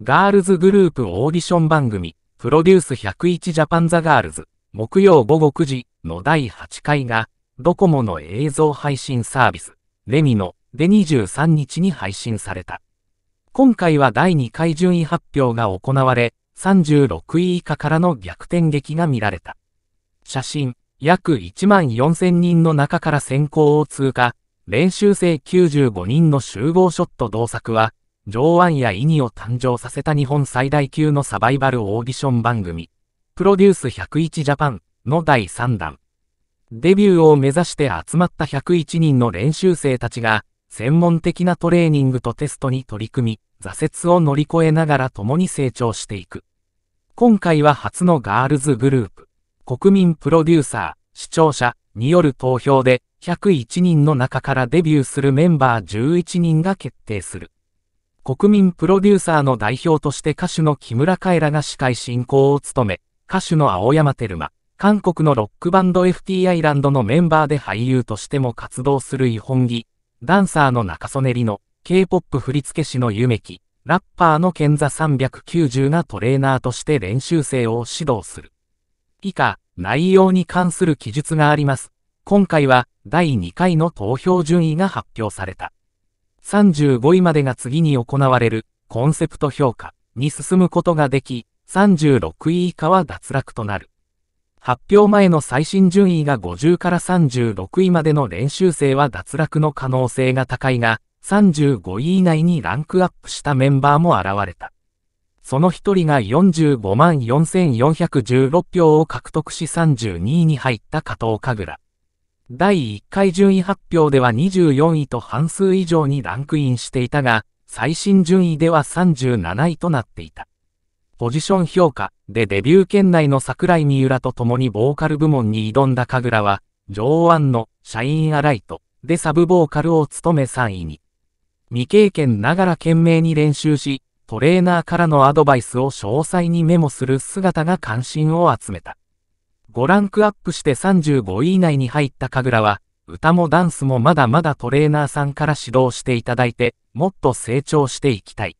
ガールズグループオーディション番組、プロデュース101ジャパンザガールズ、木曜午後9時の第8回が、ドコモの映像配信サービス、レミので23日に配信された。今回は第2回順位発表が行われ、36位以下からの逆転劇が見られた。写真、約1万4000人の中から選考を通過、練習生95人の集合ショット同作は、上腕や意義を誕生させた日本最大級のサバイバルオーディション番組、プロデュース101ジャパンの第3弾。デビューを目指して集まった101人の練習生たちが、専門的なトレーニングとテストに取り組み、挫折を乗り越えながら共に成長していく。今回は初のガールズグループ、国民プロデューサー、視聴者による投票で、101人の中からデビューするメンバー11人が決定する。国民プロデューサーの代表として歌手の木村カエラが司会進行を務め、歌手の青山テルマ、韓国のロックバンド FT アイランドのメンバーで俳優としても活動するイホンギ、ダンサーの中曽根里の、K-POP 振付師の夢木、ラッパーのンザ390がトレーナーとして練習生を指導する。以下、内容に関する記述があります。今回は、第2回の投票順位が発表された。35位までが次に行われるコンセプト評価に進むことができ、36位以下は脱落となる。発表前の最新順位が50から36位までの練習生は脱落の可能性が高いが、35位以内にランクアップしたメンバーも現れた。その一人が45万4416票を獲得し32位に入った加藤神楽。第1回順位発表では24位と半数以上にランクインしていたが、最新順位では37位となっていた。ポジション評価でデビュー圏内の桜井三浦と共にボーカル部門に挑んだ神楽は、上腕のシャインアライトでサブボーカルを務め3位に。未経験ながら懸命に練習し、トレーナーからのアドバイスを詳細にメモする姿が関心を集めた。5ランクアップして35位以内に入った神楽は、歌もダンスもまだまだトレーナーさんから指導していただいて、もっと成長していきたい。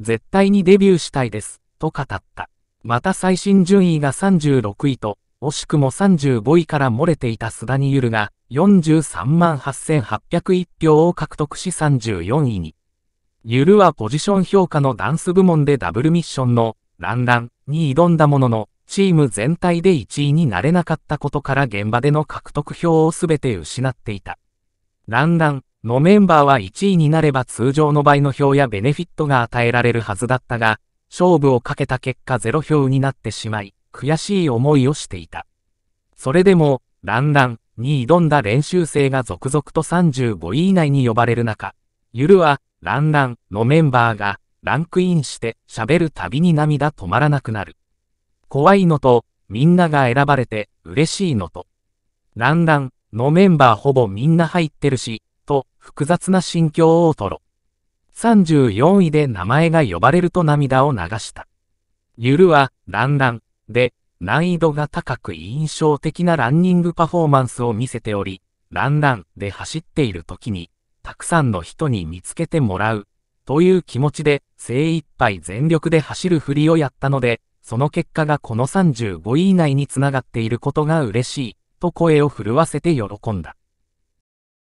絶対にデビューしたいです、と語った。また最新順位が36位と、惜しくも35位から漏れていた須田にゆるが、43万8801票を獲得し34位に。ゆるはポジション評価のダンス部門でダブルミッションの、ランランに挑んだものの、チーム全体で1位になれなかったことから現場での獲得票を全て失っていた。ランランのメンバーは1位になれば通常の倍の票やベネフィットが与えられるはずだったが、勝負をかけた結果0票になってしまい、悔しい思いをしていた。それでも、ランランに挑んだ練習生が続々と35位以内に呼ばれる中、ゆるは、ランランのメンバーが、ランクインして喋るたびに涙止まらなくなる。怖いのと、みんなが選ばれて嬉しいのと。ランランのメンバーほぼみんな入ってるし、と複雑な心境をとろ。34位で名前が呼ばれると涙を流した。ゆるは、ランランで、難易度が高く印象的なランニングパフォーマンスを見せており、ランランで走っている時に、たくさんの人に見つけてもらう、という気持ちで精一杯全力で走るふりをやったので、その結果がこの35位以内につながっていることが嬉しい、と声を震わせて喜んだ。